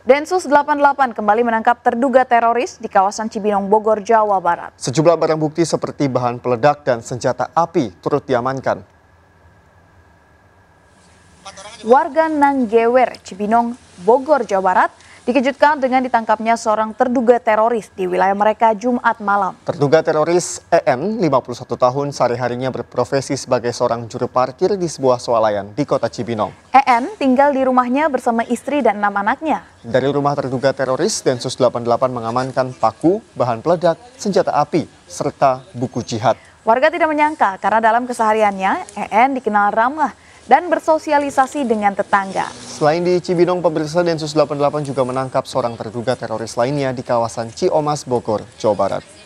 Densus 88 kembali menangkap terduga teroris di kawasan Cibinong, Bogor, Jawa Barat. Sejumlah barang bukti seperti bahan peledak dan senjata api turut diamankan. Warga Nanggewer, Cibinong, Bogor, Jawa Barat dikejutkan dengan ditangkapnya seorang terduga teroris di wilayah mereka Jumat malam. Terduga teroris EM, 51 tahun, sehari-harinya berprofesi sebagai seorang juru parkir di sebuah swalayan di kota Cibinong. EM tinggal di rumahnya bersama istri dan enam anaknya. Dari rumah terduga teroris, Densus 88 mengamankan paku, bahan peledak, senjata api, serta buku jihad. Warga tidak menyangka karena dalam kesehariannya, EN dikenal ramah dan bersosialisasi dengan tetangga. Selain di Cibinong, pemeriksa Densus 88 juga menangkap seorang terduga teroris lainnya di kawasan Ciomas, Bogor, Jawa Barat.